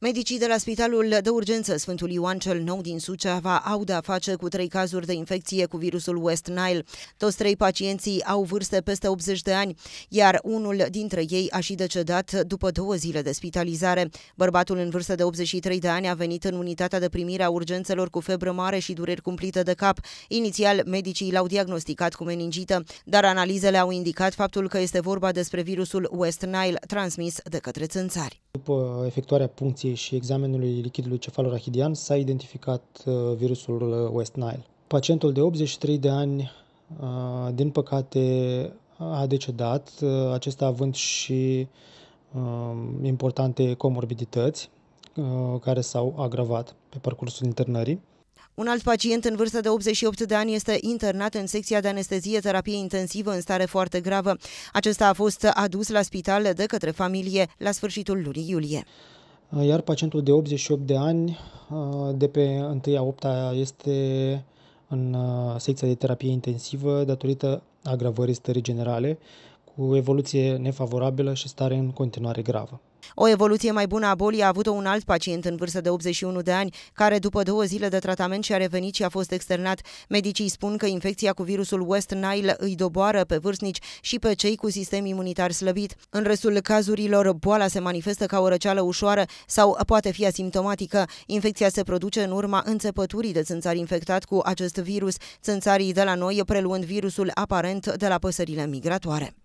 Medicii de la Spitalul de Urgență Sfântul Ioan cel Nou din Suceava au de-a face cu trei cazuri de infecție cu virusul West Nile. Toți trei pacienții au vârste peste 80 de ani, iar unul dintre ei a și decedat după două zile de spitalizare. Bărbatul în vârstă de 83 de ani a venit în unitatea de primire a urgențelor cu febră mare și dureri cumplite de cap. Inițial, medicii l-au diagnosticat cu meningită, dar analizele au indicat faptul că este vorba despre virusul West Nile transmis de către țânțari. După efectuarea puncției și examenului lichidului cefalorachidian, s-a identificat uh, virusul uh, West Nile. Pacientul de 83 de ani, uh, din păcate, a decedat, acesta având și importante comorbidități care s-au agravat pe parcursul internării. Un alt pacient în vârstă de 88 de ani este internat în secția de anestezie terapie intensivă în stare foarte gravă. Acesta a fost adus la spital de către familie la sfârșitul lunii iulie. Iar pacientul de 88 de ani, de pe 1 a 8 -a, este în secția de terapie intensivă datorită agravării stării generale cu evoluție nefavorabilă și stare în continuare gravă. O evoluție mai bună a bolii a avut-o un alt pacient în vârstă de 81 de ani, care după două zile de tratament și-a revenit și a fost externat. Medicii spun că infecția cu virusul West Nile îi doboară pe vârstnici și pe cei cu sistem imunitar slăbit. În restul cazurilor, boala se manifestă ca o răceală ușoară sau poate fi asimptomatică. Infecția se produce în urma înțepăturii de țânțari infectat cu acest virus, țânțarii de la noi preluând virusul aparent de la păsările migratoare.